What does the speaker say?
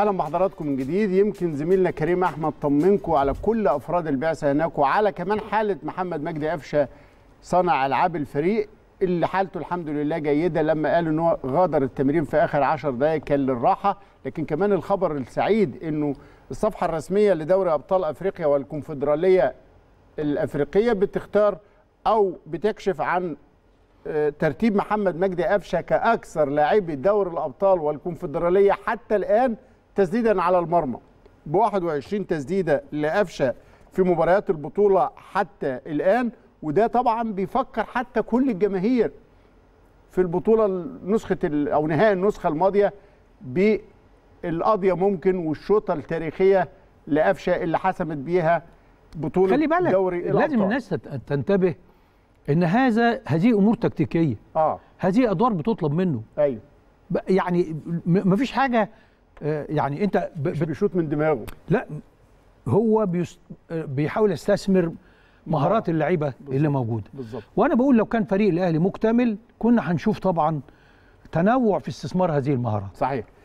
اهلا بحضراتكم من جديد يمكن زميلنا كريم احمد طمنكم على كل افراد البعثه هناك وعلى كمان حاله محمد مجدي قفشه صانع العاب الفريق اللي حالته الحمد لله جيده لما قال ان هو غادر التمرين في اخر 10 دقائق كان للراحه لكن كمان الخبر السعيد انه الصفحه الرسميه لدوري ابطال افريقيا والكونفدراليه الافريقيه بتختار او بتكشف عن آه، ترتيب محمد مجدي قفشه كاكثر لاعبي دوري الابطال والكونفدراليه حتى الان تسديدا على المرمى ب 21 تسديده لقفشه في مباريات البطوله حتى الان وده طبعا بيفكر حتى كل الجماهير في البطوله نسخه او نهائي النسخه الماضيه بالقضيه ممكن والشوطه التاريخيه لقفشه اللي حسمت بيها بطوله خلي بالك دوري لازم الناس تنتبه ان هذا هذه امور تكتيكيه اه هذه ادوار بتطلب منه ايوه يعني مفيش حاجه آه، يعني انت ب... مش بيشوط من دماغه لا هو آه، بيحاول يستثمر مهارات اللعيبه اللي موجوده بالظبط وانا بقول لو كان فريق الاهلي مكتمل كنا هنشوف طبعا تنوع في استثمار هذه المهارات صحيح